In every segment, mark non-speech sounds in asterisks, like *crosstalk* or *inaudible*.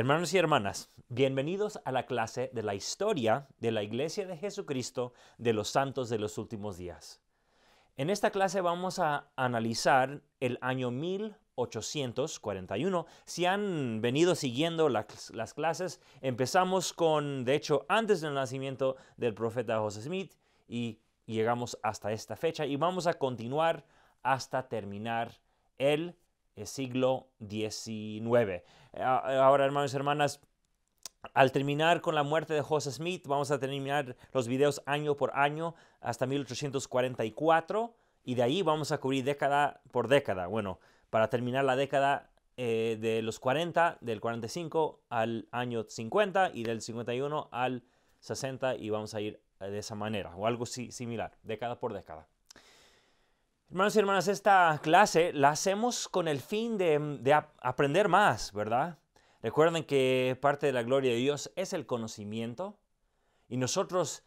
Hermanos y hermanas, bienvenidos a la clase de la historia de la Iglesia de Jesucristo de los Santos de los Últimos Días. En esta clase vamos a analizar el año 1841. Si han venido siguiendo las, clases, empezamos con, de hecho, antes del nacimiento del profeta José Smith y llegamos hasta esta fecha y vamos a continuar hasta terminar el eh, siglo XIX. Eh, eh, ahora, hermanos y hermanas, al terminar con la muerte de José Smith, vamos a terminar los videos año por año hasta 1844 y de ahí vamos a cubrir década por década. Bueno, para terminar la década de los 40, del 45 al año 50 y del 51 al 60 y vamos a ir de esa manera o algo similar, década por década. Hermanos y hermanas, esta clase la hacemos con el fin de, aprender más, ¿verdad? Recuerden que parte de la gloria de Dios es el conocimiento y nosotros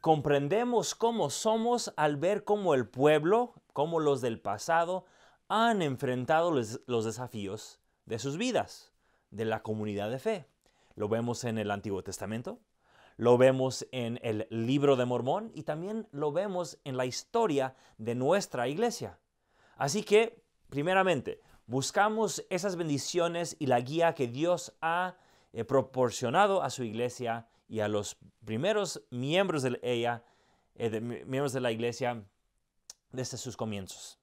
comprendemos cómo somos al ver cómo el pueblo, cómo los del pasado, han enfrentado los desafíos de sus vidas, de la comunidad de fe. Lo vemos en el Antiguo Testamento, lo vemos en el libro de Mormón y también lo vemos en la historia de nuestra iglesia. Así que, primeramente, buscamos esas bendiciones y la guía que Dios ha eh, proporcionado a su iglesia y a los primeros miembros de, ella, eh, miembros de la iglesia desde sus comienzos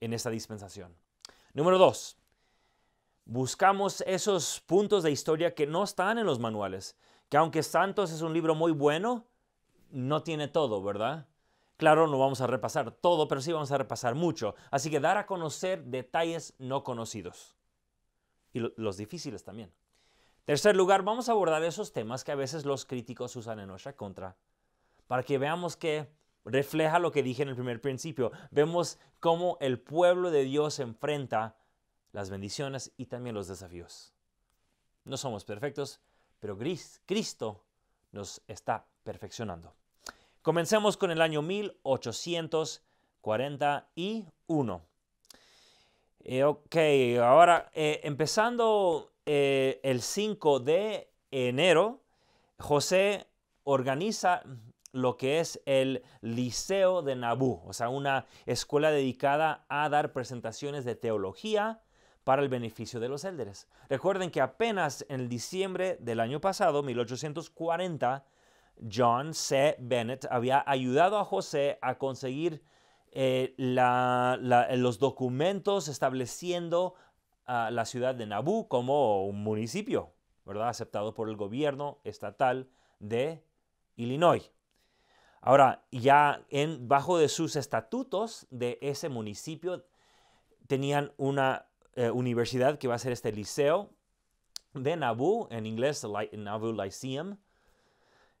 en esta dispensación. Número dos, buscamos esos puntos de historia que no están en los manuales, que aunque Santos es un libro muy bueno, no tiene todo, ¿verdad? Claro, no vamos a repasar todo, pero sí vamos a repasar mucho. Así que dar a conocer detalles no conocidos. Y los difíciles también. Tercer lugar, vamos a abordar esos temas que a veces los críticos usan en nuestra contra, para que veamos que refleja lo que dije en el primer principio. Vemos cómo el pueblo de Dios enfrenta las bendiciones y también los desafíos. No somos perfectos, pero Cristo nos está perfeccionando. Comencemos con el año 1841. Eh, ok, ahora eh, empezando eh, el 5 de enero, José organiza lo que es el Liceo de Nabú, o sea, una escuela dedicada a dar presentaciones de teología, para el beneficio de los élderes. Recuerden que apenas en diciembre del año pasado, 1840, John C. Bennett había ayudado a José a conseguir eh, los documentos estableciendo a la ciudad de Nauvoo como un municipio, ¿verdad? Aceptado por el gobierno estatal de Illinois. Ahora, ya en, bajo de sus estatutos de ese municipio tenían una eh, universidad que va a ser este liceo de Nauvoo, en inglés Nauvoo Lyceum,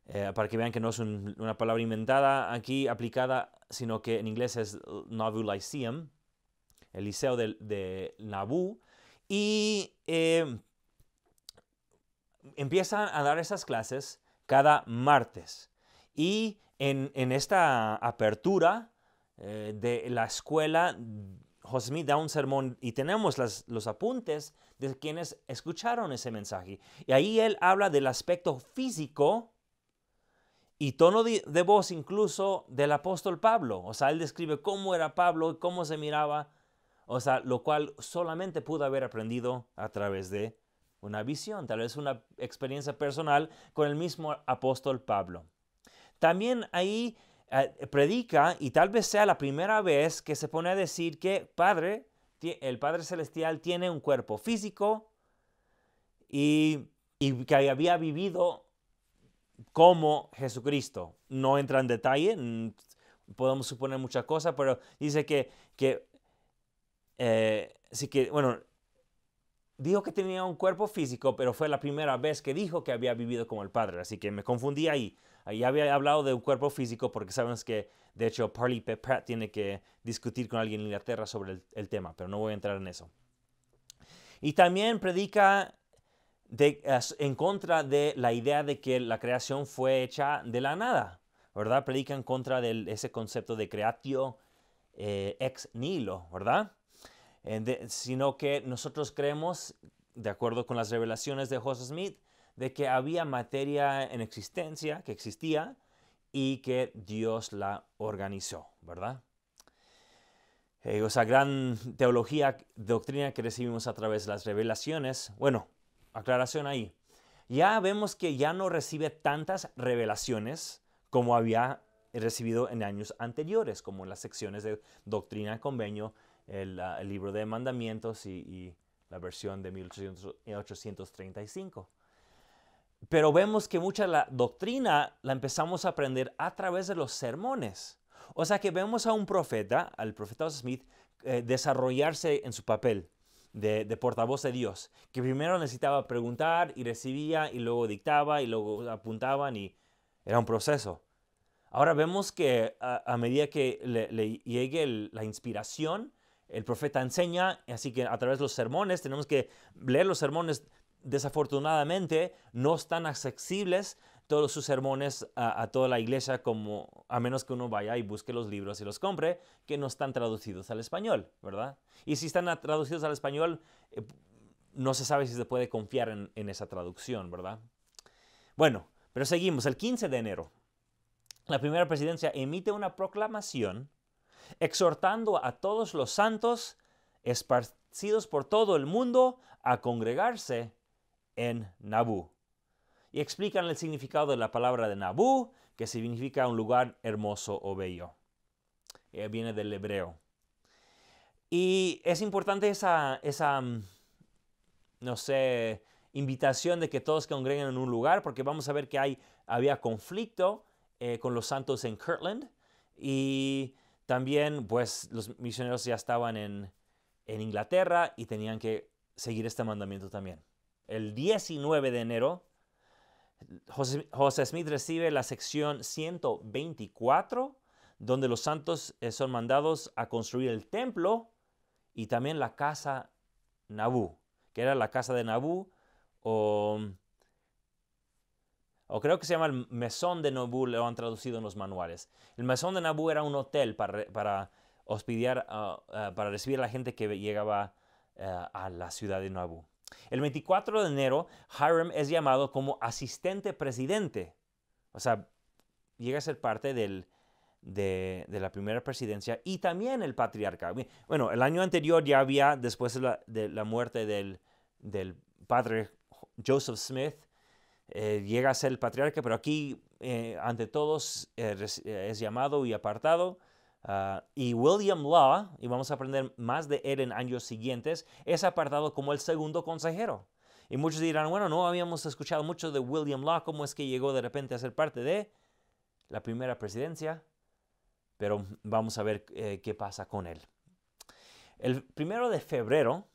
eh, para que vean que no es una palabra inventada aquí aplicada, sino que en inglés es Nauvoo Lyceum, el liceo de, de y eh, empiezan a dar esas clases cada martes. Y en, esta apertura de la escuela Josmi da un sermón y tenemos los apuntes de quienes escucharon ese mensaje. Y ahí él habla del aspecto físico y tono de, voz incluso del apóstol Pablo. O sea, él describe cómo era Pablo y cómo se miraba. O sea, lo cual solamente pudo haber aprendido a través de una visión, tal vez una experiencia personal con el mismo apóstol Pablo. También ahí eh, predica y tal vez sea la primera vez que se pone a decir que Padre, el Padre Celestial tiene un cuerpo físico y, que había vivido como Jesucristo. No entra en detalle, podemos suponer muchas cosas, pero dice que, eh, que, bueno, dijo que tenía un cuerpo físico, pero fue la primera vez que dijo que había vivido como el Padre, así que me confundí ahí. Ya había hablado de un cuerpo físico porque sabemos que, de hecho, Parley P. Pratt tiene que discutir con alguien en Inglaterra sobre el, tema, pero no voy a entrar en eso. Y también predica en contra de la idea de que la creación fue hecha de la nada, ¿verdad? Predica en contra de ese concepto de creatio eh, ex nihilo, ¿verdad? Eh, sino que nosotros creemos, de acuerdo con las revelaciones de Joseph Smith, de que había materia en existencia, que existía, y que Dios la organizó, ¿verdad? Esa eh, gran teología, doctrina que recibimos a través de las revelaciones. Bueno, aclaración ahí. Ya vemos que ya no recibe tantas revelaciones como había recibido en años anteriores, como en las secciones de doctrina, convenio, el, libro de mandamientos y, y la versión de 1835. Pero vemos que mucha la doctrina la empezamos a aprender a través de los sermones. O sea que vemos a un profeta, al profeta Smith, eh, desarrollarse en su papel de, portavoz de Dios, que primero necesitaba preguntar y recibía y luego dictaba y luego apuntaban y era un proceso. Ahora vemos que a, medida que le, llegue la inspiración, el profeta enseña, así que a través de los sermones tenemos que leer los sermones desafortunadamente no están accesibles todos sus sermones a, toda la iglesia, como, a menos que uno vaya y busque los libros y los compre, que no están traducidos al español, ¿verdad? Y si están traducidos al español, eh, no se sabe si se puede confiar en, en esa traducción, ¿verdad? Bueno, pero seguimos. El 15 de enero, la primera presidencia emite una proclamación exhortando a todos los santos esparcidos por todo el mundo a congregarse en Nabú. Y explican el significado de la palabra de Nabú, que significa un lugar hermoso o bello. Eh, viene del hebreo. Y es importante esa, esa, mm, no sé, invitación de que todos congreguen en un lugar, porque vamos a ver que hay, había conflicto eh, con los santos en Kirtland y también pues los misioneros ya estaban en Inglaterra y tenían que seguir este mandamiento también el 19 de enero, José, Smith recibe la sección 124, donde los santos eh, son mandados a construir el templo y también la casa Nabú, que era la casa de Nabú, o, creo que se llama el mesón de Nabú, lo han traducido en los manuales. El mesón de Nabú era un hotel para, hospedar, ah, ah, para recibir a la gente que llegaba eh, a la ciudad de Nabú. El 24 de enero, Hiram es llamado como asistente presidente. O sea, llega a ser parte de, la primera presidencia y también el patriarca. Bueno, el año anterior ya había, después de la, muerte del, padre Joseph Smith, eh, llega a ser el patriarca, pero aquí, eh, ante todos, eh, es llamado y apartado. Ah, y William Law, y vamos a aprender más de él en años siguientes, es apartado como el segundo consejero. Y muchos dirán, bueno, no habíamos escuchado mucho de William Law, cómo es que llegó de repente a ser parte de la primera presidencia, pero vamos a ver eh, qué pasa con él. El primero de febrero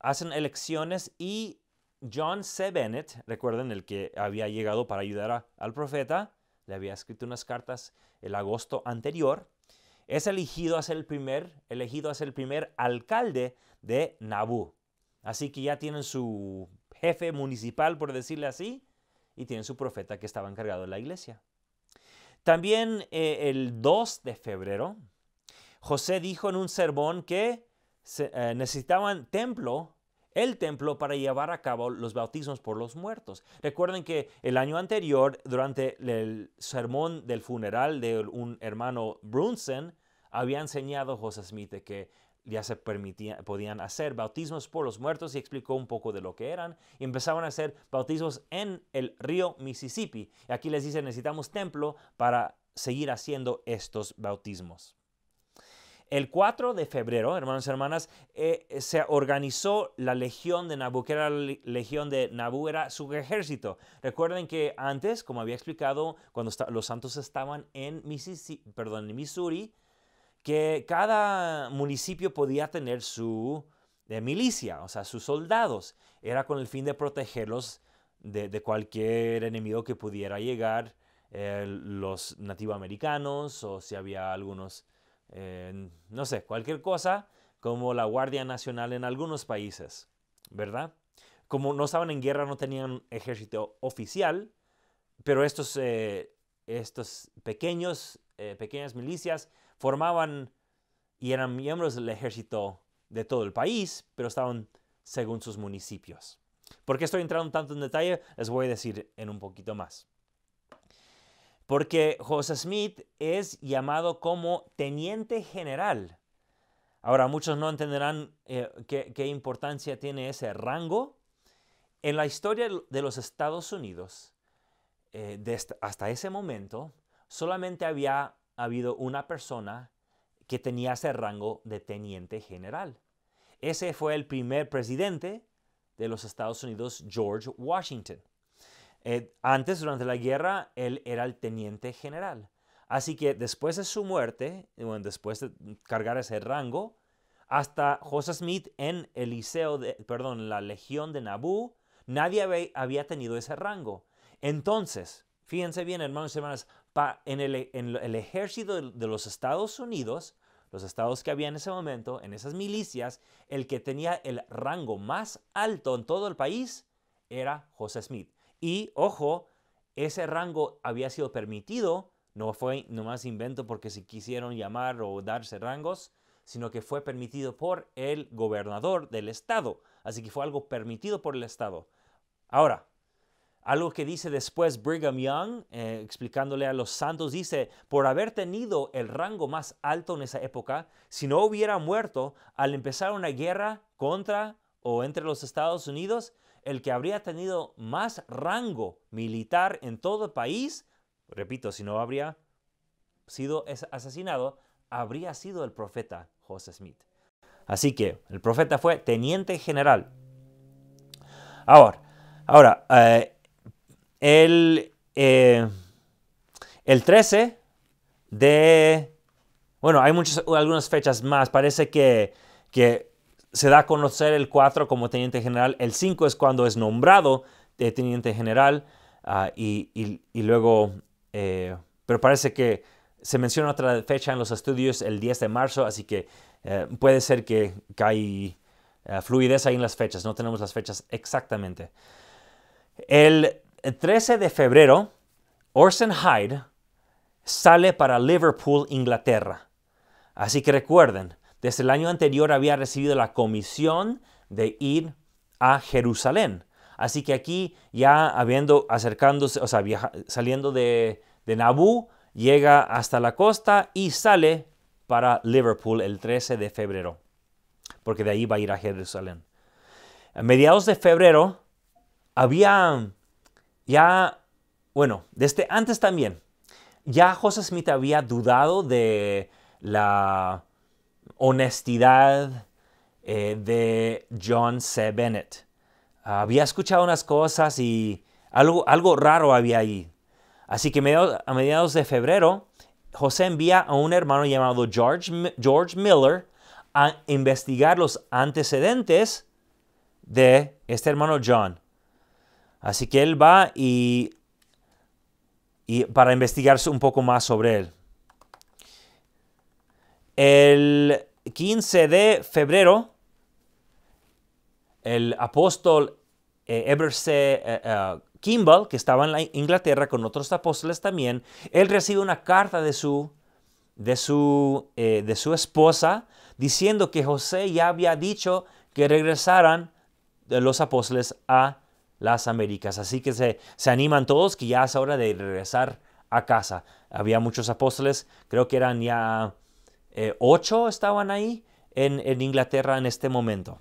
hacen elecciones y John C. Bennett, recuerden el que había llegado para ayudar al profeta, le había escrito unas cartas el agosto anterior, es elegido a ser el primer, elegido el primer alcalde de Nabú. Así que ya tienen su jefe municipal, por decirle así, y tienen su profeta que estaba encargado de la iglesia. También eh, el 2 de febrero, José dijo en un sermón que eh, necesitaban templo el templo para llevar a cabo los bautismos por los muertos. Recuerden que el año anterior, durante el sermón del funeral de un hermano Brunson, había enseñado José Smith que ya se podían hacer bautismos por los muertos y explicó un poco de lo que eran. Y empezaban a hacer bautismos en el río Mississippi. Y aquí les dice, necesitamos templo para seguir haciendo estos bautismos. El 4 de febrero, hermanos y hermanas, eh, eh, se organizó la legión de Nabú, que era la legión de Nabú, era su ejército. Recuerden que antes, como había explicado, cuando los santos estaban en, perdón, en Missouri, que cada municipio podía tener su eh, milicia, o sea, sus soldados. Era con el fin de protegerlos de, cualquier enemigo que pudiera llegar, los los americanos o si había algunos no sé, cualquier cosa como la Guardia Nacional en algunos países, ¿verdad? Como no estaban en guerra, no tenían ejército oficial, pero estos, eh, estos pequeños, eh, pequeñas milicias formaban y eran miembros del ejército de todo el país, pero estaban según sus municipios. ¿Por qué estoy entrando tanto en detalle? Les voy a decir en un poquito más porque José Smith es llamado como teniente general. Ahora, muchos no entenderán eh, qué, importancia tiene ese rango. En la historia de los Estados Unidos, eh, hasta ese momento, solamente había habido una persona que tenía ese rango de teniente general. Ese fue el primer presidente de los Estados Unidos, George Washington. Eh, antes, durante la guerra, él era el teniente general. Así que después de su muerte, bueno, después de cargar ese rango, hasta José Smith en el de, la legión de Nabú, nadie había tenido ese rango. Entonces, fíjense bien, hermanos y hermanas, en, el, ejército de, los Estados Unidos, los estados que había en ese momento, en esas milicias, el que tenía el rango más alto en todo el país era José Smith. Y ojo, ese rango había sido permitido, no fue nomás invento porque se quisieron llamar o darse rangos, sino que fue permitido por el gobernador del estado. Así que fue algo permitido por el estado. Ahora, algo que dice después Brigham Young, eh, explicándole a los santos, dice, por haber tenido el rango más alto en esa época, si no hubiera muerto al empezar una guerra contra o entre los Estados Unidos, el que habría tenido más rango militar en todo el país, repito, si no habría sido asesinado, habría sido el profeta José Smith. Así que el profeta fue teniente general. Ahora, ahora eh, el, eh, el 13 de... Bueno, hay muchas, algunas fechas más. Parece que, que se da a conocer el 4 como teniente general, el 5 es cuando es nombrado de eh, teniente general ah, y, luego, eh, pero parece que se menciona otra fecha en los estudios, el 10 de marzo, así que eh, puede ser que, que hay fluidez ahí en las fechas, no tenemos las fechas exactamente. El 13 de febrero, Orson Hyde sale para Liverpool, Inglaterra. Así que recuerden, desde el año anterior había recibido la comisión de ir a Jerusalén. Así que aquí ya habiendo acercándose, o sea, saliendo de, de Nabú, llega hasta la costa y sale para Liverpool el 13 de febrero, porque de ahí va a ir a Jerusalén. A mediados de febrero había ya, bueno, desde este, antes también, ya José Smith había dudado de la honestidad eh, de John C. Bennett. había escuchado unas cosas y algo, algo raro había ahí. Así que a mediados de febrero, José envía a un hermano llamado George, George Miller a investigar los antecedentes de este hermano John. Así que él va y, y para investigarse un poco más sobre él. El 15 de febrero, el apóstol eh, eh, eh, Kimball, que estaba en la Inglaterra con otros apóstoles también, él recibe una carta de su, de su, eh, de su esposa diciendo que José ya había dicho que regresaran los apóstoles a las Américas. Así que se, se animan todos que ya es hora de regresar a casa. Había muchos apóstoles, creo que eran ya eh, ocho estaban ahí en, en, Inglaterra en este momento.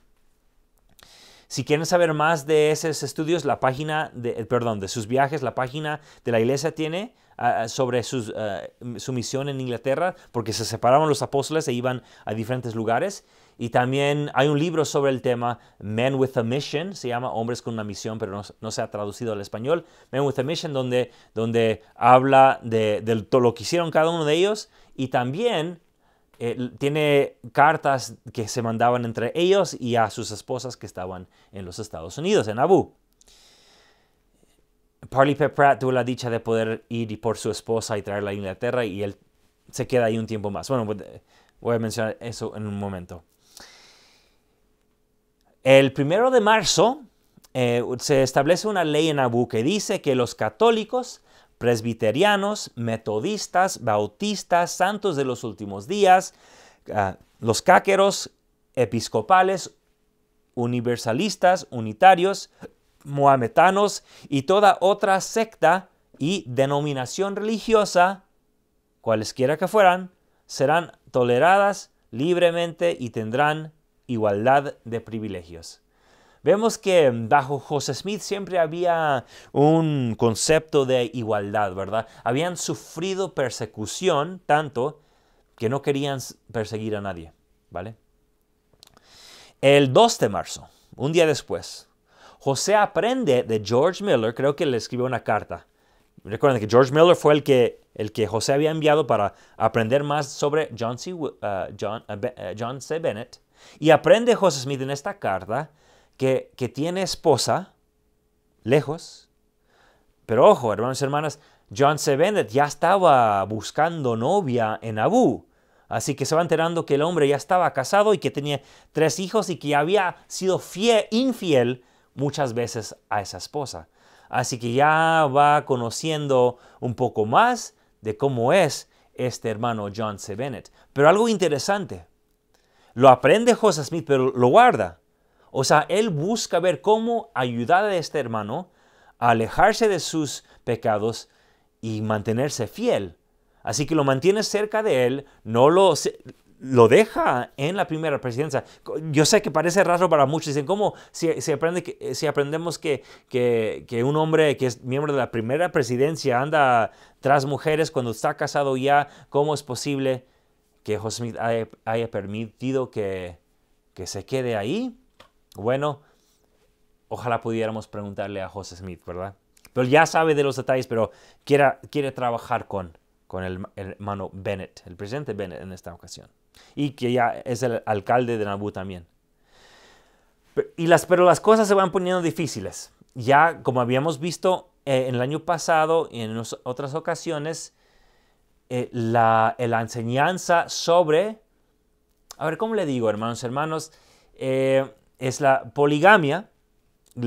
Si quieren saber más de esos estudios, la página, de, eh, perdón, de sus viajes, la página de la iglesia tiene ah, ah, sobre sus, eh, su misión en Inglaterra, porque se separaron los apóstoles e iban a diferentes lugares. Y también hay un libro sobre el tema, Men with a Mission, se llama Hombres con una misión, pero no, se ha traducido al español. Men with a Mission, donde, donde habla de, de, todo lo que hicieron cada uno de ellos. Y también eh, tiene cartas que se mandaban entre ellos y a sus esposas que estaban en los Estados Unidos, en Abu. Parley P. tuvo la dicha de poder ir por su esposa y traerla a Inglaterra y él se queda ahí un tiempo más. Bueno, pues, eh, voy a mencionar eso en un momento. El primero de marzo eh, se establece una ley en Abu que dice que los católicos presbiterianos, metodistas, bautistas, santos de los últimos días, ah, los cáqueros, episcopales, universalistas, unitarios, mohametanos y toda otra secta y denominación religiosa, cualesquiera que fueran, serán toleradas libremente y tendrán igualdad de privilegios. Vemos que mm, bajo José Smith siempre había un concepto de igualdad, ¿verdad? Habían sufrido persecución tanto que no querían perseguir a nadie, ¿vale? El 2 de marzo, un día después, José aprende de George Miller, creo que le escribió una carta. Recuerden que George Miller fue el que, el que José había enviado para aprender más sobre John C. Eh, eh, eh, C. Bennett. Y aprende José Smith en esta carta que, tiene esposa, lejos, pero ojo, hermanos y hermanas, John C. Bennett ya estaba buscando novia en Abu. Así que se va enterando que el hombre ya estaba casado y que tenía tres hijos y que había sido infiel muchas veces a esa esposa. Así que ya va conociendo un poco más de cómo es este hermano John C. Bennett. Pero algo interesante, lo aprende José Smith, pero lo guarda. O sea, él busca ver cómo ayudar a este hermano a alejarse de sus pecados y mantenerse fiel. Así que lo mantiene cerca de él, no lo, lo deja en la primera presidencia. Yo sé que parece raro para muchos. Dicen, ¿cómo si, aprende si aprendemos que, un hombre que es miembro de la primera presidencia anda tras mujeres cuando está casado ya? ¿Cómo es posible que José haya, permitido que, que se quede ahí? Bueno, ojalá pudiéramos preguntarle a José Smith, ¿verdad? Pero ya sabe de los detalles, pero quiere, quiere trabajar con, con el, hermano Bennett, el presidente Bennett en esta ocasión. Y que ya es el alcalde de Nabu también. Pero, y las, pero las cosas se van poniendo difíciles. Ya, como habíamos visto eh, en el año pasado y en otras ocasiones, eh, la, enseñanza sobre... A ver, ¿cómo le digo, hermanos, hermanos? Eh, es la poligamia.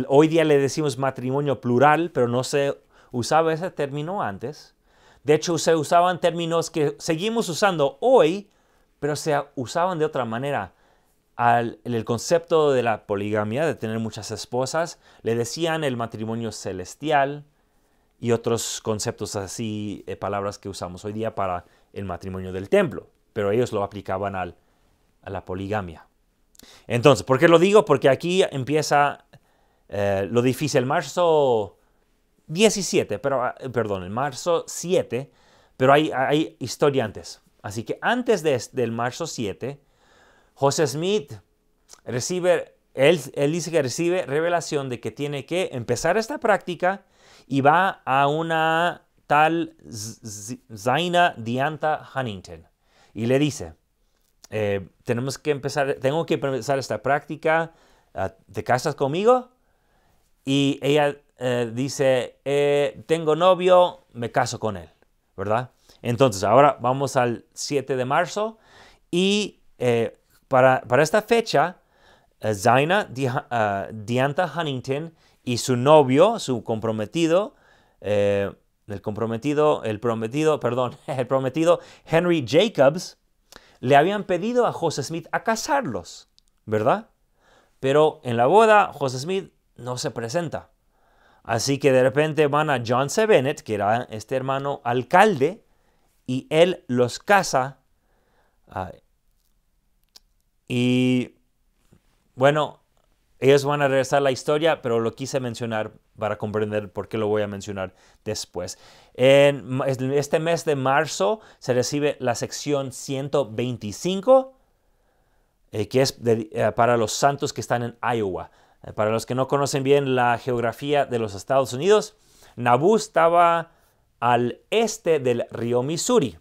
Hoy día le decimos matrimonio plural, pero no se usaba ese término antes. De hecho, se usaban términos que seguimos usando hoy, pero se usaban de otra manera. Al, el concepto de la poligamia, de tener muchas esposas, le decían el matrimonio celestial y otros conceptos así, eh, palabras que usamos hoy día para el matrimonio del templo, pero ellos lo aplicaban al, a la poligamia. Entonces, ¿por qué lo digo? Porque aquí empieza eh, lo difícil. Marzo 17, pero, ah, perdón, el marzo 7, pero hay, hay historia antes. Así que antes de, del marzo 7, José Smith recibe, él, él dice que recibe revelación de que tiene que empezar esta práctica y va a una tal Zaina Dianta Huntington y le dice, eh, tenemos que empezar, tengo que empezar esta práctica, ah, ¿te casas conmigo? Y ella eh, dice, eh, tengo novio, me caso con él, ¿verdad? Entonces, ahora vamos al 7 de marzo y para, esta fecha, Zaina ah, Huntington y su novio, su comprometido, el comprometido, el prometido, perdón, *laughs* el prometido Henry Jacobs, le habían pedido a José Smith a casarlos, ¿verdad? Pero en la boda José Smith no se presenta. Así que de repente van a John C. Bennett, que era este hermano alcalde, y él los casa. Ah, y bueno, ellos van a regresar la historia, pero lo quise mencionar para comprender por qué lo voy a mencionar después. En este mes de marzo se recibe la sección 125, eh, que es eh, para los santos que están en Iowa. Eh, para los que no conocen bien la geografía de los Estados Unidos, Nabú estaba al este del río Missouri.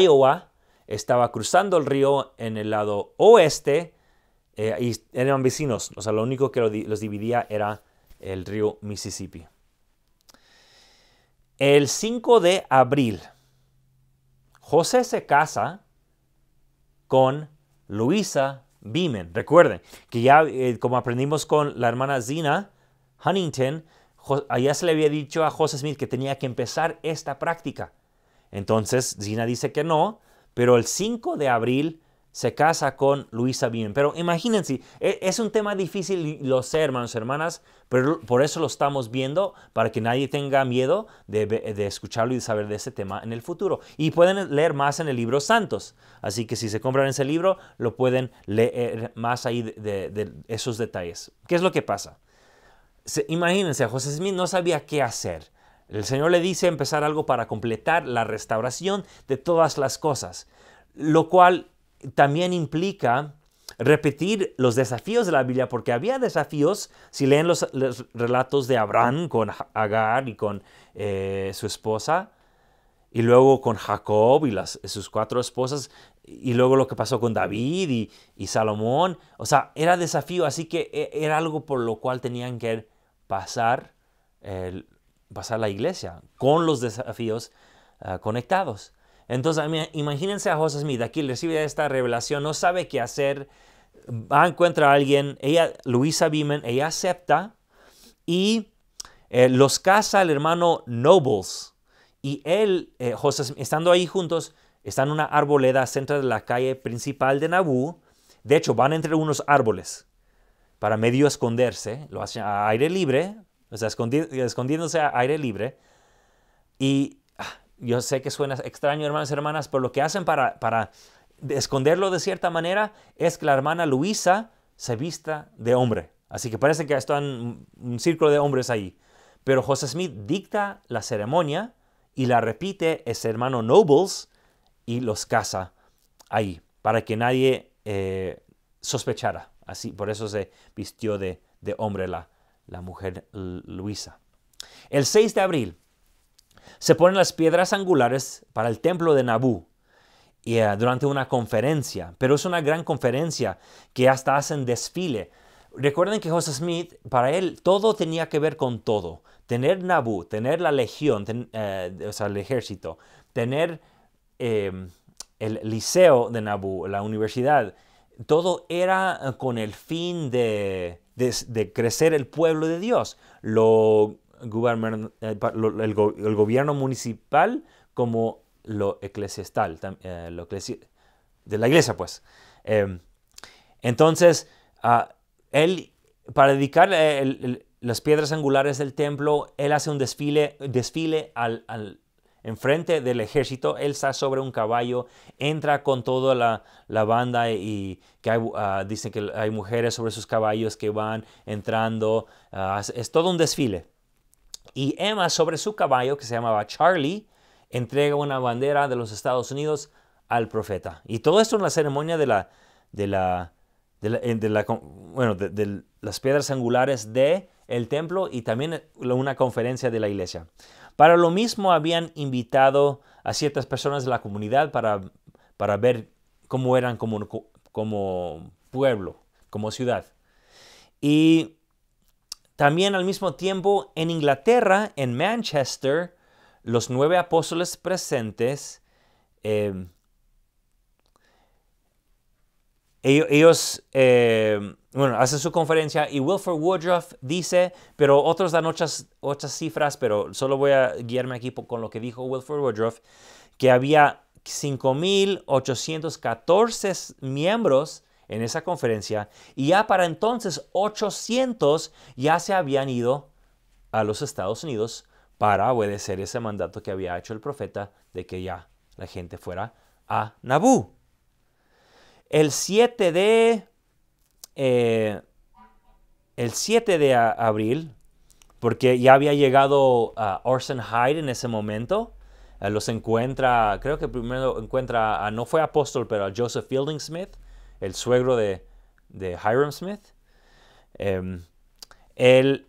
Iowa estaba cruzando el río en el lado oeste eh, y eran vecinos, o sea, lo único que los dividía era el río Mississippi. El 5 de abril, José se casa con Luisa Bimen. Recuerden que ya, eh, como aprendimos con la hermana Zina Huntington, allá se le había dicho a José Smith que tenía que empezar esta práctica. Entonces, Zina dice que no, pero el 5 de abril se casa con Luisa Bien. Pero imagínense, e, es un tema difícil, lo sé, hermanos y hermanas, pero por eso lo estamos viendo, para que nadie tenga miedo de, escucharlo y de saber de ese tema en el futuro. Y pueden leer más en el libro Santos. Así que si se compran ese libro, lo pueden leer más ahí de, esos detalles. ¿Qué es lo que pasa? imagínense, José Smith no sabía qué hacer. El Señor le dice empezar algo para completar la restauración de todas las cosas, lo cual también implica repetir los desafíos de la Biblia, porque había desafíos, si leen los, relatos de Abraham con Agar y con eh, su esposa, y luego con Jacob y las, sus cuatro esposas, y luego lo que pasó con David y, Salomón, o sea, era desafío, así que e, era algo por lo cual tenían que pasar, pasar la iglesia, con los desafíos ah, conectados. Entonces, imagínense a José Smith, aquí recibe esta revelación, no sabe qué hacer, va, a encontrar a alguien, ella, Luisa Beeman, ella acepta y eh, los casa el hermano Nobles. Y él, eh, José Smith, estando ahí juntos, está en una arboleda centro de la calle principal de Nabú. De hecho, van entre unos árboles para medio esconderse, lo hacen a aire libre, o sea, escondiéndose a aire libre. Y yo sé que suena extraño, hermanos y hermanas, pero lo que hacen para, esconderlo de cierta manera es que la hermana Luisa se vista de hombre. Así que parece que están un círculo de hombres ahí. Pero José Smith dicta la ceremonia y la repite ese hermano Nobles y los casa ahí para que nadie eh, sospechara. Así, por eso se vistió de, de hombre la, la mujer Luisa. El 6 de abril se ponen las piedras angulares para el templo de Nabú y, eh, durante una conferencia, pero es una gran conferencia que hasta hacen desfile. Recuerden que José Smith, para él, todo tenía que ver con todo. Tener Nabú, tener la legión, eh, o sea, el ejército, tener em, el liceo de Nabú, la universidad, todo era con el fin de, de, crecer el pueblo de Dios. Lo eh, el, gobierno municipal como lo eclesiastal, eh, lo de la iglesia, pues. Em, entonces, ah, él, para dedicar eh, las piedras angulares del templo, él hace un desfile, desfile al, enfrente del ejército, él está sobre un caballo, entra con toda la, banda y que hay, ah, dicen que hay mujeres sobre sus caballos que van entrando, ah, es todo un desfile. Y Emma sobre su caballo, que se llamaba Charlie, entrega una bandera de los Estados Unidos al profeta. Y todo esto en la ceremonia de la, de la, eh, las piedras angulares de el templo y también eh, una conferencia de la iglesia. Para lo mismo habían invitado a ciertas personas de la comunidad para, para ver cómo eran como, como pueblo, como ciudad. Y también al mismo tiempo en Inglaterra, en Manchester, los nueve apóstoles presentes, eh, ellos, eh, bueno, hacen su conferencia y Wilford Woodruff dice, pero otros dan otras, otras cifras, pero solo voy a guiarme aquí con lo que dijo Wilford Woodruff, que había 5.814 miembros en esa conferencia y ya para entonces 800 ya se habían ido a los Estados Unidos para obedecer ese mandato que había hecho el profeta de que ya la gente fuera a Nabú. El 7 de, eh, el 7 de abril, porque ya había llegado Orson Hyde en ese momento, eh, los encuentra, creo que primero encuentra, a, no fue apóstol, pero a Joseph Fielding Smith, el suegro de, de Hiram Smith. Em, él,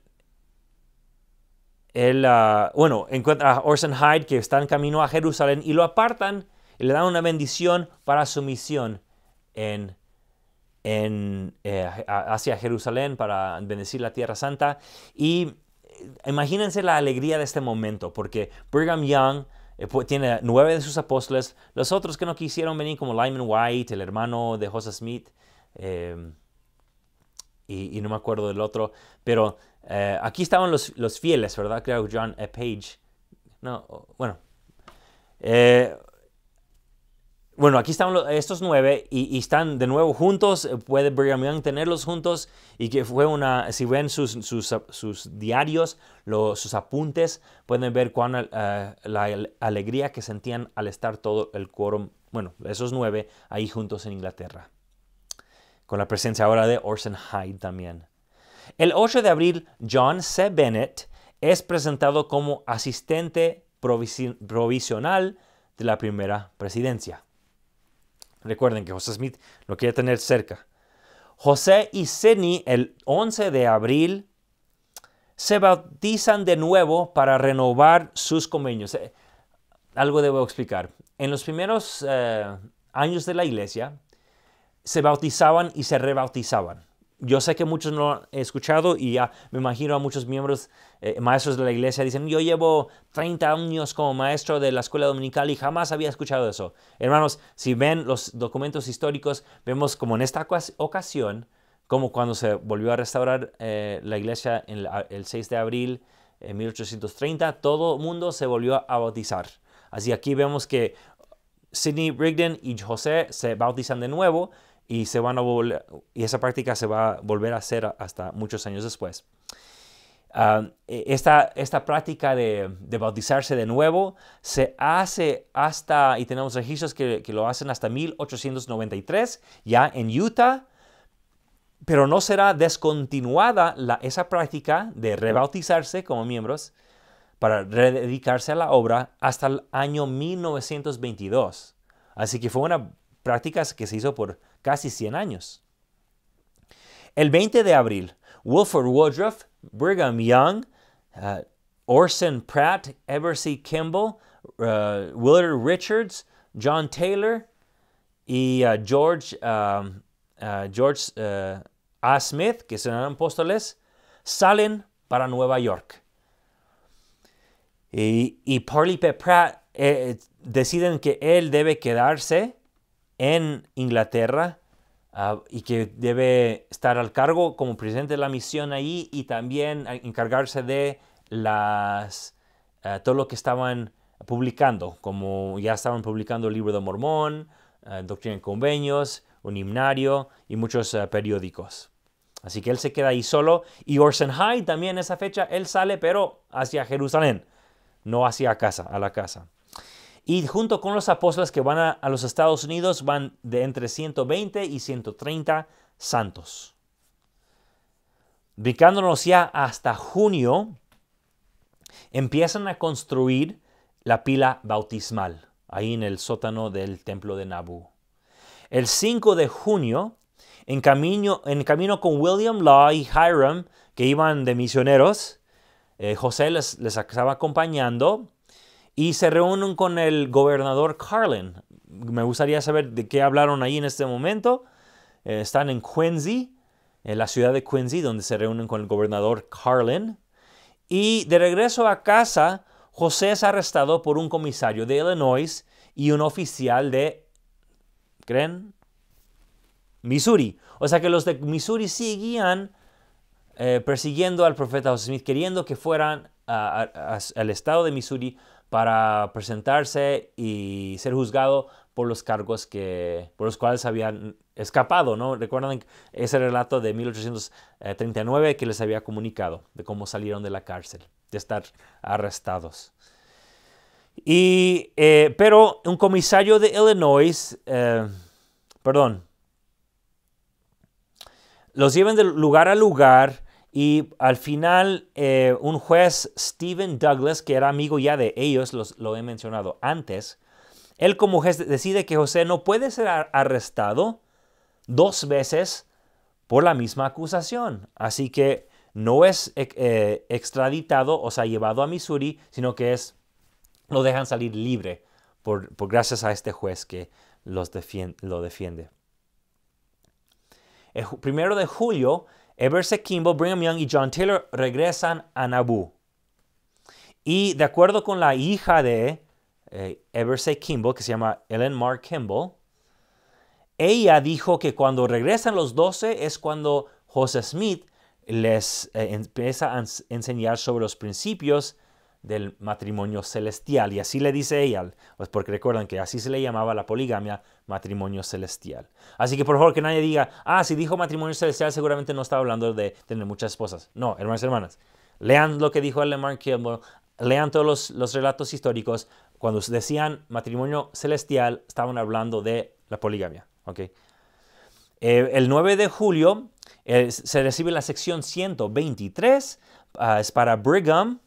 él ah, bueno, encuentra a Orson Hyde que está en camino a Jerusalén y lo apartan y le dan una bendición para su misión en, eh, hacia Jerusalén para bendecir la Tierra Santa. Y eh, imagínense la alegría de este momento, porque Brigham Young eh, tiene nueve de sus apóstoles, los otros que no quisieron venir como Lyman White, el hermano de Joseph Smith, em, y, no me acuerdo del otro, pero eh, aquí estaban los, fieles, ¿verdad? Creo John eh, Page, no, bueno, bueno, aquí están estos nueve y, están de nuevo juntos. Eh, puede Brigham Young tenerlos juntos y que fue una, si ven sus, diarios, sus apuntes, pueden ver cuán eh, la alegría que sentían al estar todo el quórum, bueno, esos nueve ahí juntos en Inglaterra. Con la presencia ahora de Orson Hyde también. El 8 de abril, John C. Bennett es presentado como asistente provisional de la primera presidencia. Recuerden que José Smith lo quiere tener cerca. José y Sidney el 11 de abril se bautizan de nuevo para renovar sus convenios. Eh, algo debo explicar. En los primeros eh, años de la iglesia se bautizaban y se rebautizaban yo sé que muchos no lo han escuchado y ya me imagino a muchos miembros, eh, maestros de la iglesia, dicen, yo llevo 30 años como maestro de la escuela dominical y jamás había escuchado eso. Hermanos, si ven los documentos históricos, vemos como en esta ocasión, como cuando se volvió a restaurar eh, la iglesia en el 6 de abril de eh, 1830, todo el mundo se volvió a bautizar. Así aquí vemos que Sidney Rigdon y José se bautizan de nuevo y, se van y esa práctica se va a volver a hacer hasta muchos años después. Ah, e, esta, práctica de, bautizarse de nuevo se hace hasta, y tenemos registros que, lo hacen hasta 1893, ya en Utah, pero no será descontinuada la, esa práctica de rebautizarse como miembros para dedicarse a la obra hasta el año 1922. Así que fue una práctica que se hizo por casi 100 años. El 20 de abril, Wilford Woodruff, Brigham Young, uh, Orson Pratt, Eversy Kimball, uh, Willard Richards, John Taylor y uh, George, um, George A. Smith, que serán apóstoles, salen para Nueva York. Y, y Parley P. Pratt eh, eh, deciden que él debe quedarse en Inglaterra ah, y que debe estar al cargo como presidente de la misión ahí y también encargarse de las, ah, todo lo que estaban publicando, como ya estaban publicando el libro de Mormón, ah, Doctrina y Convenios, un himnario y muchos periódicos. Así que él se queda ahí solo y Orson Hyde también esa fecha él sale pero hacia Jerusalén, no hacia casa, a la casa. Y junto con los apóstoles que van a, los Estados Unidos van de entre 120 y 130 santos. Ubicándonos ya hasta junio, empiezan a construir la pila bautismal, ahí en el sótano del templo de Nabu. El 5 de junio, en camino, en camino con William Law y Hiram, que iban de misioneros, eh, José les, les estaba acompañando, y se reúnen con el gobernador Carlin. Me gustaría saber de qué hablaron ahí en este momento. Eh, están en Quincy, en la ciudad de Quincy, donde se reúnen con el gobernador Carlin. Y de regreso a casa, José es arrestado por un comisario de Illinois y un oficial de, ¿creen? Missouri. O sea que los de Missouri seguían eh, persiguiendo al profeta José Smith, queriendo que fueran al estado de Missouri para presentarse y ser juzgado por los cargos que, por los cuales habían escapado. ¿no? Recuerdan ese relato de 1839 eh, que les había comunicado de cómo salieron de la cárcel, de estar arrestados. Eh, pero un comisario de Illinois, eh, perdón, los llevan de lugar a lugar y al final, eh, un juez, Stephen Douglas, que era amigo ya de ellos, los, lo he mencionado antes, él como juez decide que José no puede ser arrestado dos veces por la misma acusación. Así que no es eh, eh, extraditado, o sea, llevado a Missouri, sino que es, lo dejan salir libre por, gracias a este juez que los defiende lo defiende. El primero de julio Everse Kimball, Brigham Young y John Taylor regresan a Naboo. Y de acuerdo con la hija de eh, Kimball, que se llama Ellen Mark Kimball, ella dijo que cuando regresan los 12 es cuando Joseph Smith les eh, empieza a enseñar sobre los principios del matrimonio celestial. Y así le dice ella, pues porque recuerdan que así se le llamaba la poligamia matrimonio celestial. Así que por favor que nadie diga, ah, si dijo matrimonio celestial seguramente no estaba hablando de tener muchas esposas. No, hermanos y hermanas, lean lo que dijo el Kimball, lean todos los, relatos históricos. Cuando decían matrimonio celestial, estaban hablando de la poligamia. Eh, el 9 de julio eh, se recibe la sección 123, ah, es para Brigham,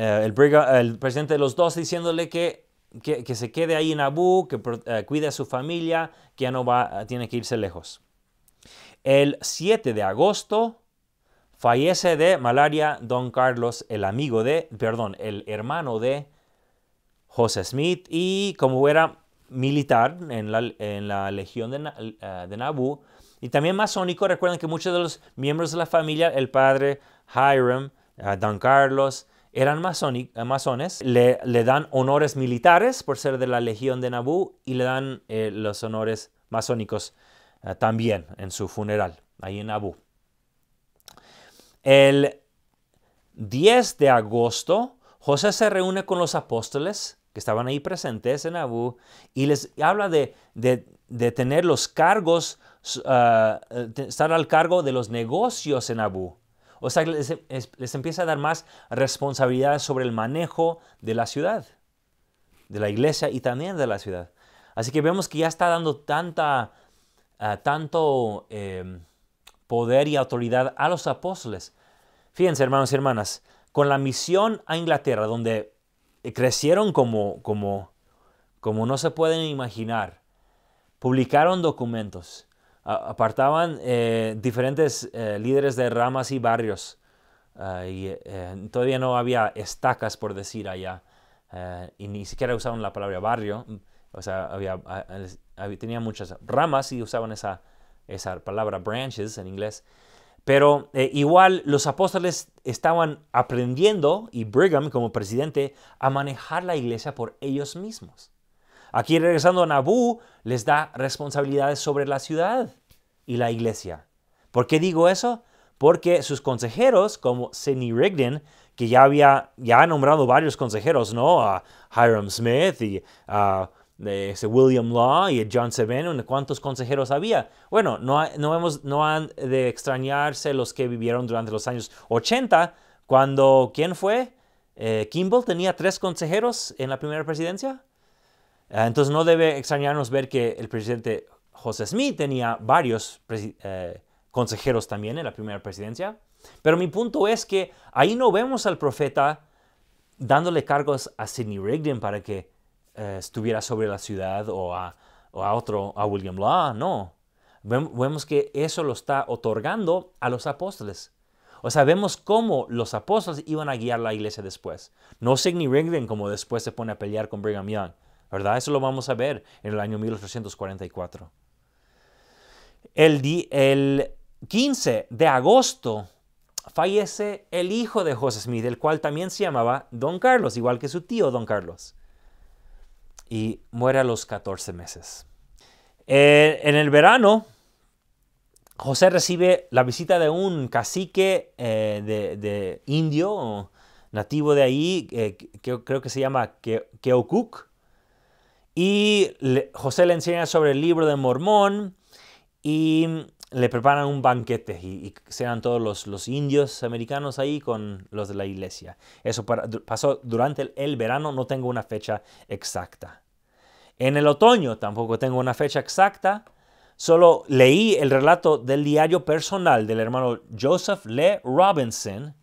eh, el, presidente de los dos diciéndole que, se quede ahí en Abu, que eh, cuide a su familia, que ya no va, eh, tiene que irse lejos. El 7 de agosto fallece de malaria don Carlos, el amigo de, perdón, el hermano de José Smith y como era militar en la, legión de, Naboo. Nabu y también masónico, recuerden que muchos de los miembros de la familia, el padre Hiram, don Carlos, eran masones, le, le, dan honores militares por ser de la Legión de Nabú y le dan eh, los honores masónicos eh, también en su funeral, ahí en Nabú. El 10 de agosto, José se reúne con los apóstoles que estaban ahí presentes en Nabú y les habla de, tener los cargos, ah, eh, estar al cargo de los negocios en Nabú o sea, les, empieza a dar más responsabilidades sobre el manejo de la ciudad, de la iglesia y también de la ciudad. Así que vemos que ya está dando tanta, ah, tanto em, poder y autoridad a los apóstoles. Fíjense, hermanos y hermanas, con la misión a Inglaterra, donde eh, crecieron como, como, como no se pueden imaginar, publicaron documentos, apartaban eh, diferentes eh, líderes de ramas y barrios. Eh, y todavía no había estacas, por decir, allá. y ni siquiera usaban la palabra barrio. O sea, había, tenía muchas ramas y usaban esa, palabra branches en inglés. Pero igual los apóstoles estaban aprendiendo, y Brigham como presidente, a manejar la iglesia por ellos mismos. Aquí regresando a Nabú, les da responsabilidades sobre la ciudad y la iglesia. ¿Por qué digo eso? Porque sus consejeros, como Sidney Rigdon, que ya había ya ha nombrado varios consejeros, ¿no? A Hiram Smith y a eh, William Law y a John Seven, ¿cuántos consejeros había? Bueno, no, no, hemos, no han de extrañarse los que vivieron durante los años 80, cuando, ¿quién fue? Eh, Kimball tenía tres consejeros en la primera presidencia. Ah, entonces no debe extrañarnos ver que el presidente José Smith tenía varios eh, consejeros también en la primera presidencia. Pero mi punto es que ahí no vemos al profeta dándole cargos a Sidney Rigdon para que eh, estuviera sobre la ciudad o a, otro, a William Law, no. Vemos que eso lo está otorgando a los apóstoles. O sea, vemos cómo los apóstoles iban a guiar la iglesia después. No Sidney Rigdon como después se pone a pelear con Brigham Young, ¿verdad? Eso lo vamos a ver en el año 1844. El, el 15 de agosto fallece el hijo de José Smith, el cual también se llamaba Don Carlos, igual que su tío Don Carlos. Y muere a los 14 meses. Eh, en el verano, José recibe la visita de un cacique eh, de, indio, nativo de ahí, eh, que creo que se llama Keokuk. Y José le enseña sobre el libro de Mormón y le preparan un banquete y, se dan todos los, indios americanos ahí con los de la iglesia. Eso pasó durante el, verano, no tengo una fecha exacta. En el otoño tampoco tengo una fecha exacta, solo leí el relato del diario personal del hermano Joseph Lee Robinson.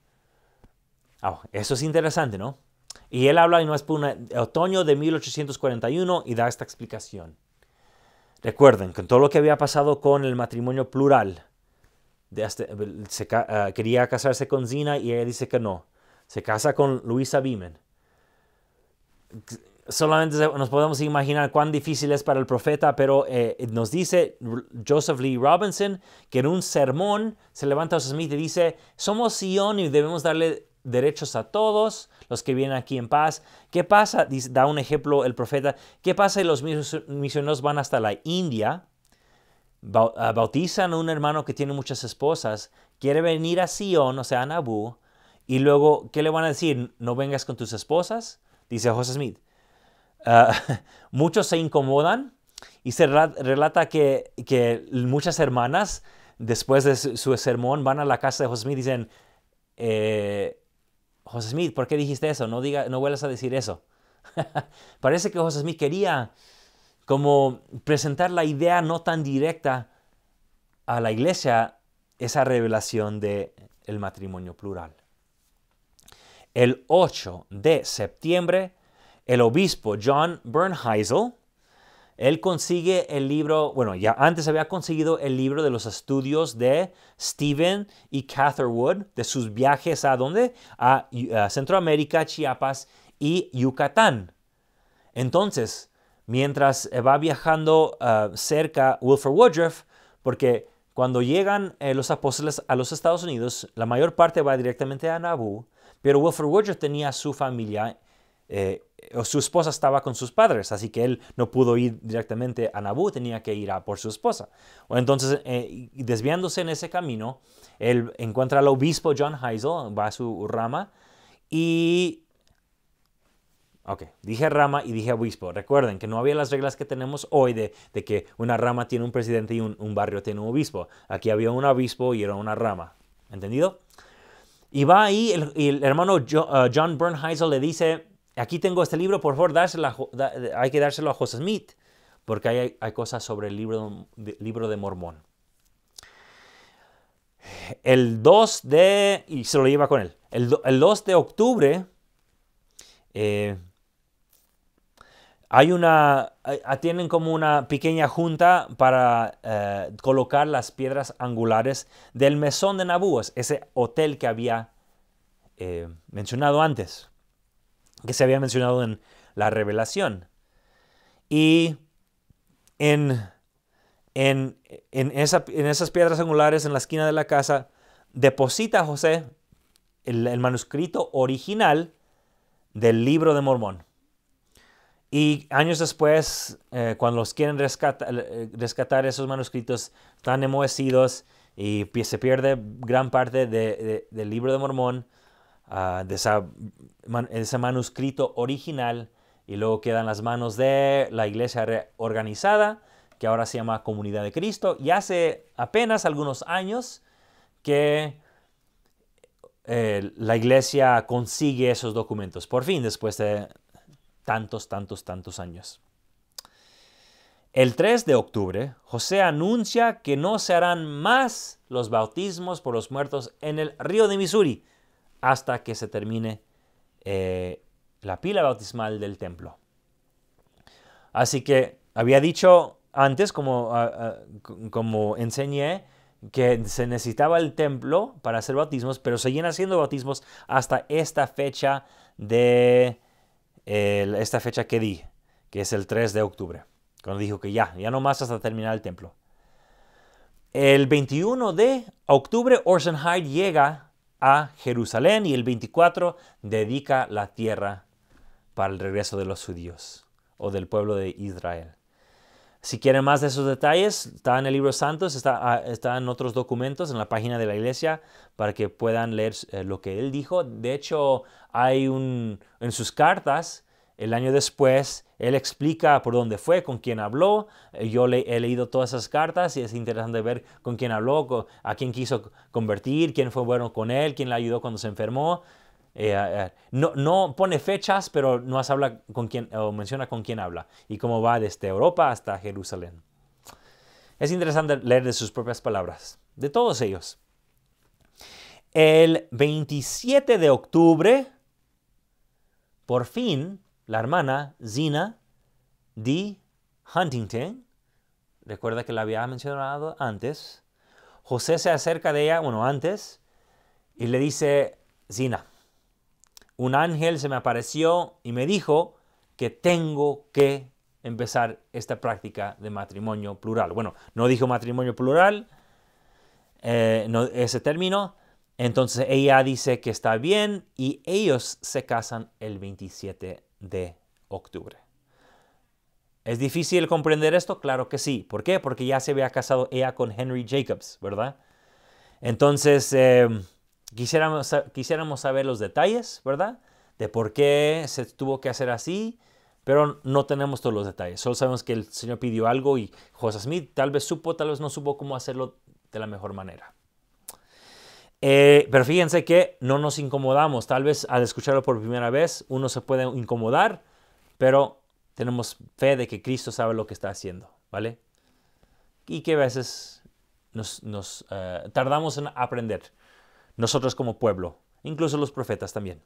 Oh, eso es interesante, ¿no? Y él habla y otoño de 1841 y da esta explicación. Recuerden, con todo lo que había pasado con el matrimonio plural, de eh, quería casarse con Zina y ella dice que no. Se casa con Luisa Bimen. Solamente nos podemos imaginar cuán difícil es para el profeta, pero eh, nos dice Joseph Lee Robinson que en un sermón se levanta a Smith y dice, somos Sion y debemos darle derechos a todos los que vienen aquí en paz. ¿Qué pasa? da un ejemplo el profeta. ¿Qué pasa si los misioneros van hasta la India? Ah, bautizan a un hermano que tiene muchas esposas, quiere venir a Sion, o sea, a Nabú, y luego, ¿qué le van a decir? ¿No vengas con tus esposas? Dice José Smith. Ah, *laughs* muchos se incomodan y se relata que, que muchas hermanas, después de su, sermón, van a la casa de José Smith y dicen, eh, José Smith, ¿por qué dijiste eso? No, diga, no vuelvas a decir eso. *laughs* Parece que José Smith quería como presentar la idea no tan directa a la iglesia, esa revelación del matrimonio plural. El 8 de septiembre, el obispo John Bernheisel él consigue el libro, bueno, ya antes había conseguido el libro de los estudios de Stephen y Catherwood, de sus viajes a dónde? A, Centroamérica, Chiapas y Yucatán. Entonces, mientras va viajando ah, cerca Wilford Woodruff, porque cuando llegan eh, los apóstoles a los Estados Unidos, la mayor parte va directamente a Nauvoo, pero Wilford Woodruff tenía su familia eh, su esposa estaba con sus padres, así que él no pudo ir directamente a Nabú, tenía que ir a por su esposa. O Entonces, eh, desviándose en ese camino, él encuentra al obispo John Heisel, va a su rama y... Ok, dije rama y dije obispo. Recuerden que no había las reglas que tenemos hoy de, que una rama tiene un presidente y un, barrio tiene un obispo. Aquí había un obispo y era una rama. ¿Entendido? Y va ahí, el, el hermano eh, John Bernheisel le dice, Aquí tengo este libro, por favor, hay que dárselo a José Smith, porque hay, cosas sobre el libro de, Mormón. El 2 de... y se lo lleva con él. El, de octubre eh, hay una... Ah, tienen como una pequeña junta para eh, colocar las piedras angulares del mesón de Nabúas, ese hotel que había eh, mencionado antes que se había mencionado en la revelación. Y en, en, esas piedras angulares en la esquina de la casa, deposita José el, manuscrito original del libro de Mormón. Y años después, eh, cuando los quieren rescatar, eh, rescatar esos manuscritos, están enmohecidos y se pierde gran parte del libro de Mormón. Ah, de, ese manuscrito original y luego quedan las manos de la iglesia organizada, que ahora se llama Comunidad de Cristo, y hace apenas algunos años que eh, la iglesia consigue esos documentos, por fin, después de tantos, tantos, tantos años. El 3 de octubre, José anuncia que no se harán más los bautismos por los muertos en el río de Missouri, hasta que se termine eh, la pila bautismal del templo. Así que había dicho antes, como, como enseñé, que se necesitaba el templo para hacer bautismos, pero seguían haciendo bautismos hasta esta fecha de esta fecha que di, que es el 3 de octubre, cuando dijo que ya, ya no más hasta terminar el templo. El 21 de octubre, Orson llega a Jerusalén y el 24 dedica la tierra para el regreso de los judíos o del pueblo de Israel. Si quieren más de esos detalles, está en el libro Santos, está, ah, está en otros documentos, en la página de la iglesia, para que puedan leer eh, lo que él dijo. De hecho, hay un, en sus cartas, el año después, él explica por dónde fue, con quién habló. Eh, yo he leído todas esas cartas y es interesante ver con quién habló, a quién quiso convertir, quién fue bueno con él, quién le ayudó cuando se enfermó. Eh, no, no, pone fechas, pero no habla con quién, o menciona con quién habla y cómo va desde Europa hasta Jerusalén. Es interesante leer de sus propias palabras, de todos ellos. El 27 de octubre, por fin, la hermana Zina D. Huntington, recuerda que la había mencionado antes, José se acerca de ella, bueno, antes, y le dice, Zina, un ángel se me apareció y me dijo que tengo que empezar esta práctica de matrimonio plural. Bueno, no dijo matrimonio plural, eh, ese término. Entonces ella dice que está bien y ellos se casan el 27 de octubre. ¿Es difícil comprender esto? Claro que sí. ¿Por qué? Porque ya se había casado ella con Henry Jacobs, ¿verdad? Entonces, em, quisiéramos, quisiéramos saber los detalles, ¿verdad? De por qué se tuvo que hacer así, pero no tenemos todos los detalles. Solo sabemos que el Señor pidió algo y José Smith tal vez supo, tal vez no supo cómo hacerlo de la mejor manera. Eh, pero fíjense que no nos incomodamos. Tal vez al escucharlo por primera vez uno se puede incomodar, pero tenemos fe de que Cristo sabe lo que está haciendo, ¿vale? Y que a veces nos, eh, tardamos en aprender, nosotros como pueblo, incluso los profetas también.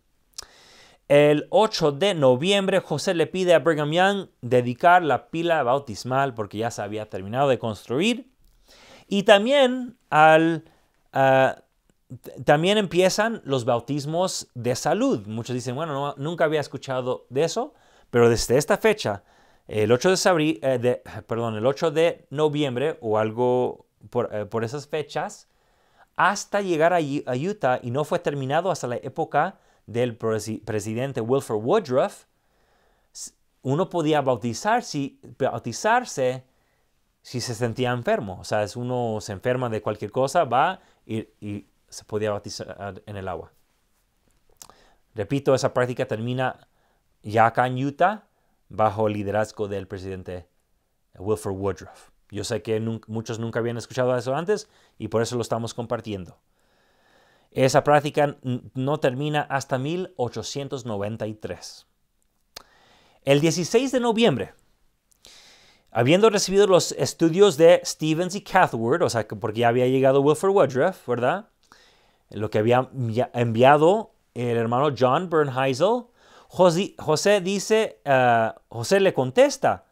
El 8 de noviembre, José le pide a Brigham Young dedicar la pila bautismal porque ya se había terminado de construir. Y también al... Eh, también empiezan los bautismos de salud. Muchos dicen, bueno, nunca había escuchado de eso, pero desde esta fecha, el 8 de, abril eh, *laughs* perdón, el 8 de noviembre o algo por, eh, esas fechas, hasta llegar a, Utah y no fue terminado hasta la época del presidente Wilford Woodruff, uno podía bautizarse si se sentía enfermo. O sea, es uno se enferma de cualquier cosa, va y, se podía bautizar en el agua. Repito, esa práctica termina ya acá en Utah bajo el liderazgo del presidente Wilford Woodruff. Yo sé que muchos nunca habían escuchado eso antes y por eso lo estamos compartiendo. Esa práctica no termina hasta 1893. El 16 de noviembre, habiendo recibido los estudios de Stevens y Cathward, o sea, porque ya había llegado Wilford Woodruff, ¿verdad? lo que había enviado el hermano John Bernheisel, José, dice, eh, José le contesta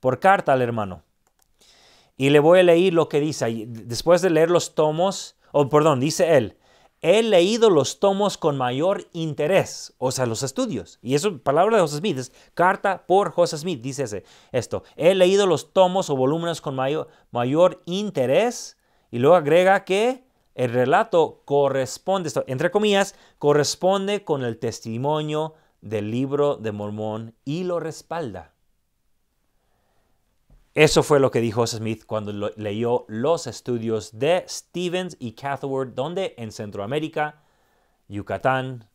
por carta al hermano. Y le voy a leer lo que dice. Después de leer los tomos, o perdón, dice él, he leído los tomos con mayor interés, o sea, los estudios. Y eso, palabra de José Smith, es carta por José Smith, dice esto. He leído los tomos o volúmenes con mayor, mayor interés. Y luego agrega que el relato corresponde, entre comillas, corresponde con el testimonio del libro de Mormón y lo respalda. Eso fue lo que dijo Smith cuando leyó los estudios de Stevens y Cathward, donde en Centroamérica, Yucatán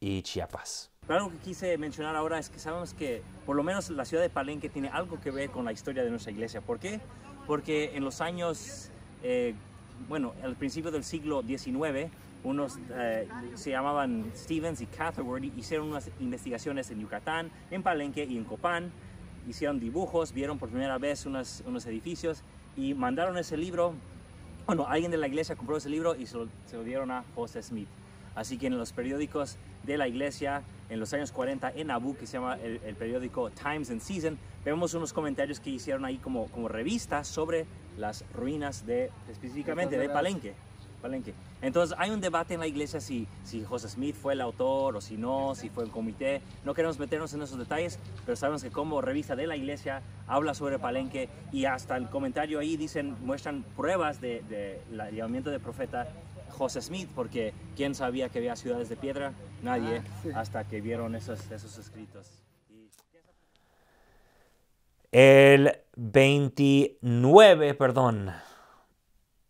y Chiapas. Pero algo que quise mencionar ahora es que sabemos que por lo menos la ciudad de Palenque tiene algo que ver con la historia de nuestra iglesia. ¿Por qué? Porque en los años eh, bueno, al principio del siglo XIX, unos eh, se llamaban Stevens y Catherwood, hicieron unas investigaciones en Yucatán, en Palenque y en Copán, hicieron dibujos, vieron por primera vez unos, edificios y mandaron ese libro, bueno, alguien de la iglesia compró ese libro y se lo, dieron a José Smith. Así que en los periódicos de la iglesia en los años 40 en Abu, que se llama el, periódico Times and Season, vemos unos comentarios que hicieron ahí como, como revistas sobre las ruinas de, específicamente de Palenque. Palenque. Entonces hay un debate en la iglesia si, si José Smith fue el autor o si no, si fue el comité. No queremos meternos en esos detalles, pero sabemos que como revista de la iglesia habla sobre Palenque y hasta el comentario ahí dicen, muestran pruebas del de, llamamiento del profeta José Smith, porque ¿quién sabía que había ciudades de piedra? Nadie, ah, hasta que vieron esos, esos escritos. El 29, perdón,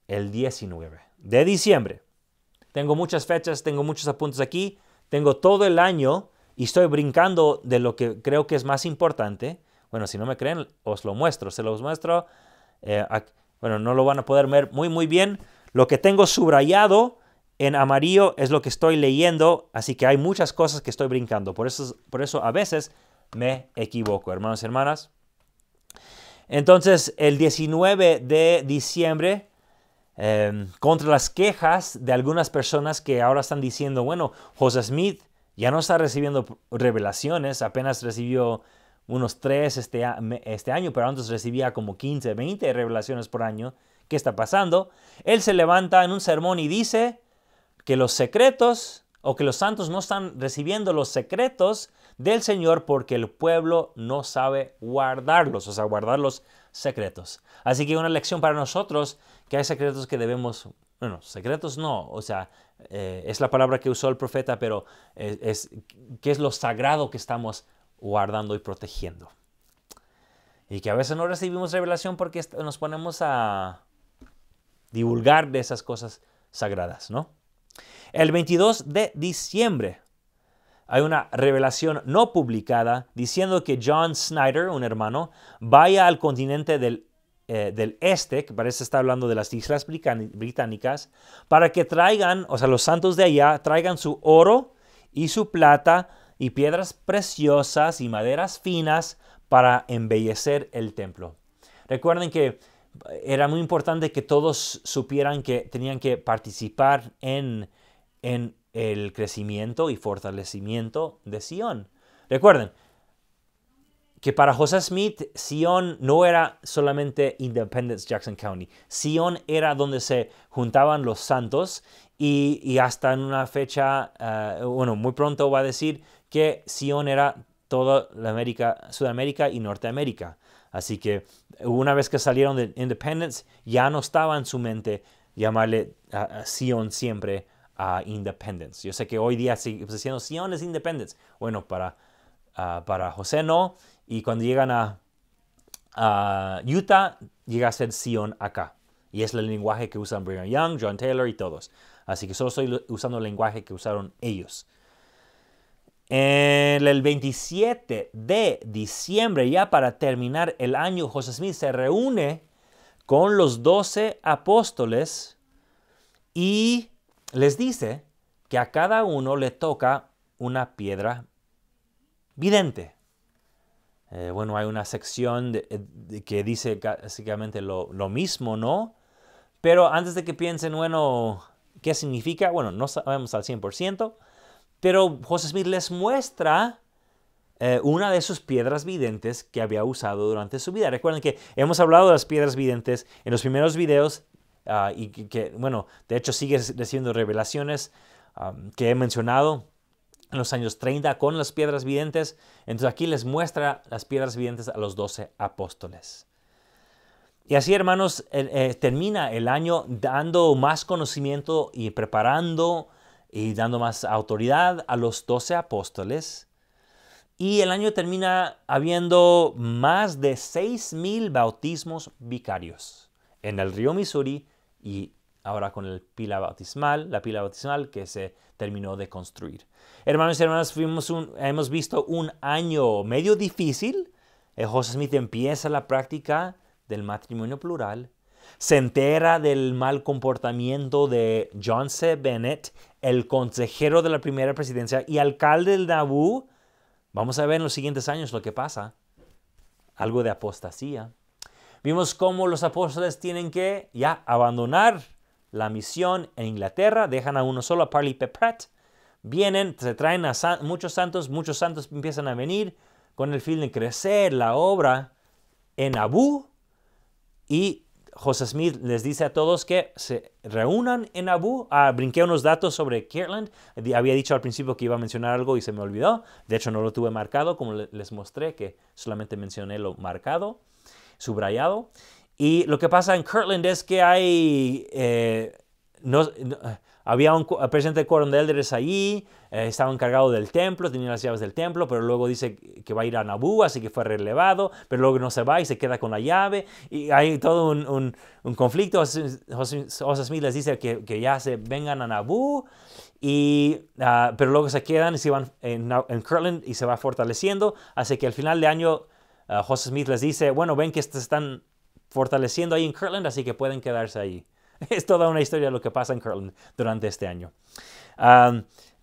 el 19 de diciembre. Tengo muchas fechas, tengo muchos apuntes aquí, tengo todo el año y estoy brincando de lo que creo que es más importante. Bueno, si no me creen, os lo muestro, se los muestro. Eh, bueno, no lo van a poder ver muy, muy bien. Lo que tengo subrayado en amarillo es lo que estoy leyendo, así que hay muchas cosas que estoy brincando. Por eso, por eso a veces me equivoco, hermanos y hermanas. Entonces, el 19 de diciembre, em, contra las quejas de algunas personas que ahora están diciendo, bueno, José Smith ya no está recibiendo revelaciones, apenas recibió unos 3 este, este año, pero antes recibía como 15, 20 revelaciones por año. ¿Qué está pasando? Él se levanta en un sermón y dice que los secretos o que los santos no están recibiendo los secretos del Señor porque el pueblo no sabe guardarlos, o sea, guardar los secretos. Así que una lección para nosotros que hay secretos que debemos, bueno, secretos no, o sea, eh, es la palabra que usó el profeta, pero es, que es lo sagrado que estamos guardando y protegiendo. Y que a veces no recibimos revelación porque nos ponemos a divulgar de esas cosas sagradas, ¿no? El 22 de diciembre hay una revelación no publicada diciendo que John Snyder, un hermano, vaya al continente eh, del, este, que parece estar hablando de las islas británicas, para que traigan, o sea, los santos de allá, traigan su oro y su plata y piedras preciosas y maderas finas para embellecer el templo. Recuerden que era muy importante que todos supieran que tenían que participar en, en el crecimiento y fortalecimiento de Sion. Recuerden que para José Smith, Sion no era solamente Independence Jackson County. Sion era donde se juntaban los santos y, hasta en una fecha, eh, bueno, muy pronto va a decir que Sion era toda la América, Sudamérica y Norteamérica. Así que una vez que salieron de Independence, ya no estaba en su mente llamarle a Sion siempre independence. Yo sé que hoy día sigue pues, diciendo Sion es independence. Bueno, para, ah, para José no. Y cuando llegan a, Utah, llega a ser Sion acá. Y es el lenguaje que usan Brigham Young, John Taylor y todos. Así que solo estoy usando el lenguaje que usaron ellos. En el 27 de diciembre, ya para terminar el año, José Smith se reúne con los 12 apóstoles y les dice que a cada uno le toca una piedra vidente. Eh, bueno, hay una sección eh, que dice básicamente lo, mismo, ¿no? Pero antes de que piensen, bueno, ¿qué significa? Bueno, no sabemos al 100%, pero José Smith les muestra eh, una de sus piedras videntes que había usado durante su vida. Recuerden que hemos hablado de las piedras videntes en los primeros videos Ah, y que, bueno, de hecho sigue recibiendo revelaciones que he mencionado en los años 30 con las piedras videntes. Entonces aquí les muestra las piedras videntes a los 12 apóstoles. Y así, hermanos, eh, termina el año dando más conocimiento y preparando y dando más autoridad a los 12 apóstoles. Y el año termina habiendo más de 6.000 bautismos vicarios en el río Missouri y ahora con el pila bautismal, la pila bautismal que se terminó de construir. Hermanos y hermanas, fuimos hemos visto un año medio difícil. José Smith empieza la práctica del matrimonio plural, se entera del mal comportamiento de John C. Bennett, el consejero de la primera presidencia y alcalde del Nauvoo. Vamos a ver en los siguientes años lo que pasa. Algo de apostasía. Vimos cómo los apóstoles tienen que ya abandonar la misión en Inglaterra, dejan a uno solo, a Parley Peprat, vienen, se traen a muchos santos, muchos santos empiezan a venir con el fin de crecer la obra en Abu y José Smith les dice a todos que se reúnan en Abu. Ah, brinqué unos datos sobre Kirtland. Había dicho al principio que iba a mencionar algo y se me olvidó. De hecho, no lo tuve marcado, como les mostré, que solamente mencioné lo marcado subrayado. Y lo que pasa en Kirtland es que hay... Eh, no, había un presidente coronel de elders allí, eh, estaba encargado del templo, tenía las llaves del templo, pero luego dice que va a ir a Nabú, así que fue relevado, pero luego no se va y se queda con la llave. Y hay todo un, un, conflicto. José, Smith les dice que, que, ya se vengan a Nabú, y, ah, pero luego se quedan y se van en, en Kirtland y se va fortaleciendo. Así que al final de año Ah, José Smith les dice, bueno, ven que se están fortaleciendo ahí en Kirtland, así que pueden quedarse ahí. *laughs* Es toda una historia lo que pasa en Kirtland durante este año.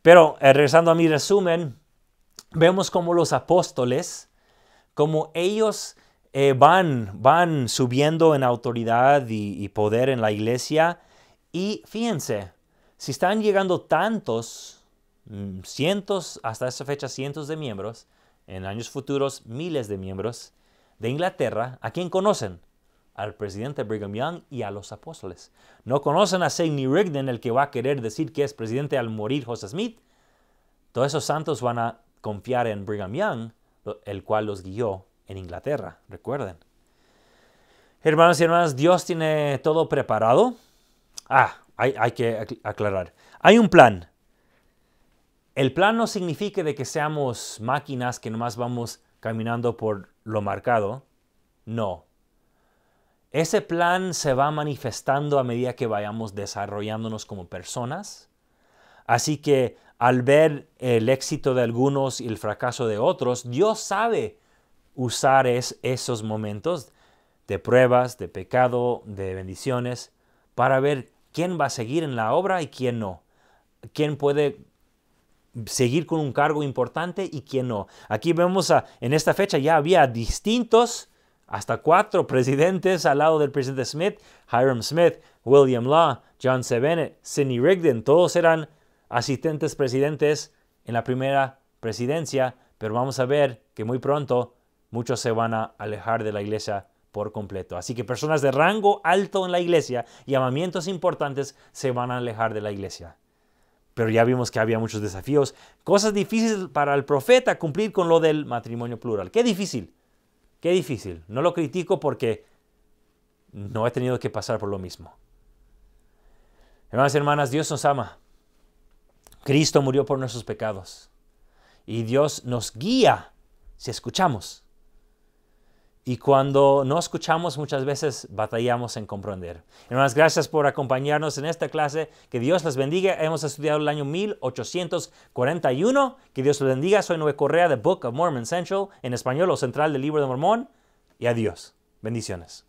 pero eh, regresando a mi resumen, vemos como los apóstoles, como ellos eh, van, van subiendo en autoridad y, y poder en la iglesia. Y fíjense, si están llegando tantos, mm, cientos, hasta esa fecha cientos de miembros, en años futuros miles de miembros de Inglaterra, ¿a quién conocen? Al presidente Brigham Young y a los apóstoles. No conocen a Sidney Rigdon, el que va a querer decir que es presidente al morir José Smith. Todos esos santos van a confiar en Brigham Young, el cual los guió en Inglaterra, recuerden. Hermanos y hermanas, Dios tiene todo preparado. Ah, hay, hay que aclarar. Hay un plan el plan no significa de que seamos máquinas que nomás vamos caminando por lo marcado. No. Ese plan se va manifestando a medida que vayamos desarrollándonos como personas. Así que al ver el éxito de algunos y el fracaso de otros, Dios sabe usar es, esos momentos de pruebas, de pecado, de bendiciones, para ver quién va a seguir en la obra y quién no. Quién puede seguir con un cargo importante y quién no. Aquí vemos a, en esta fecha ya había distintos, hasta cuatro *laughs* presidentes al lado del presidente Smith, Hiram Smith, William Law, John C. Bennett, Sidney Rigdon, todos eran asistentes presidentes en la primera presidencia, pero vamos a ver que muy pronto muchos se van a alejar de la iglesia por completo. Así que personas de rango alto en la iglesia, llamamientos importantes, se van a alejar de la iglesia pero ya vimos que había muchos desafíos, cosas difíciles para el profeta cumplir con lo del matrimonio plural. Qué difícil, qué difícil. No lo critico porque no he tenido que pasar por lo mismo. Hermanas y hermanas, Dios nos ama. Cristo murió por nuestros pecados. Y Dios nos guía si escuchamos. Y cuando no escuchamos muchas veces batallamos en comprender. Hermanas, gracias por acompañarnos en esta clase. Que Dios les bendiga. Hemos estudiado el año 1841. Que Dios los bendiga. Soy nueve Correa de Book of Mormon Central, en español o central del libro de Mormón. Y adiós. Bendiciones.